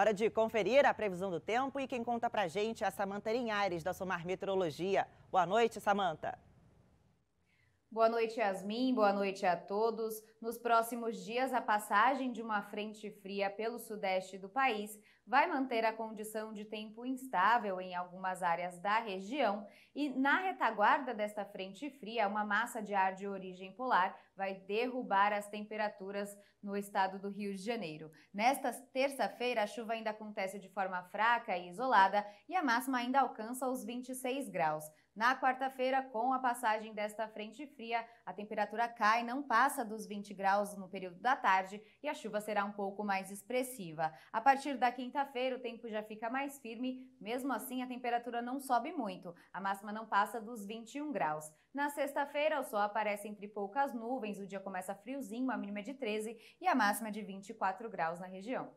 Hora de conferir a previsão do tempo e quem conta pra gente é a Samanta Linhares, da Somar Meteorologia. Boa noite, Samanta. Boa noite, Yasmin. Boa noite a todos. Nos próximos dias, a passagem de uma frente fria pelo sudeste do país vai manter a condição de tempo instável em algumas áreas da região e na retaguarda desta frente fria, uma massa de ar de origem polar vai derrubar as temperaturas no estado do Rio de Janeiro. Nesta terça-feira, a chuva ainda acontece de forma fraca e isolada e a máxima ainda alcança os 26 graus. Na quarta-feira, com a passagem desta frente fria, a temperatura cai, não passa dos 20 graus no período da tarde e a chuva será um pouco mais expressiva. A partir da quinta-feira, o tempo já fica mais firme, mesmo assim, a temperatura não sobe muito, a máxima não passa dos 21 graus. Na sexta-feira, o sol aparece entre poucas nuvens, o dia começa friozinho, a mínima é de 13 e a máxima é de 24 graus na região.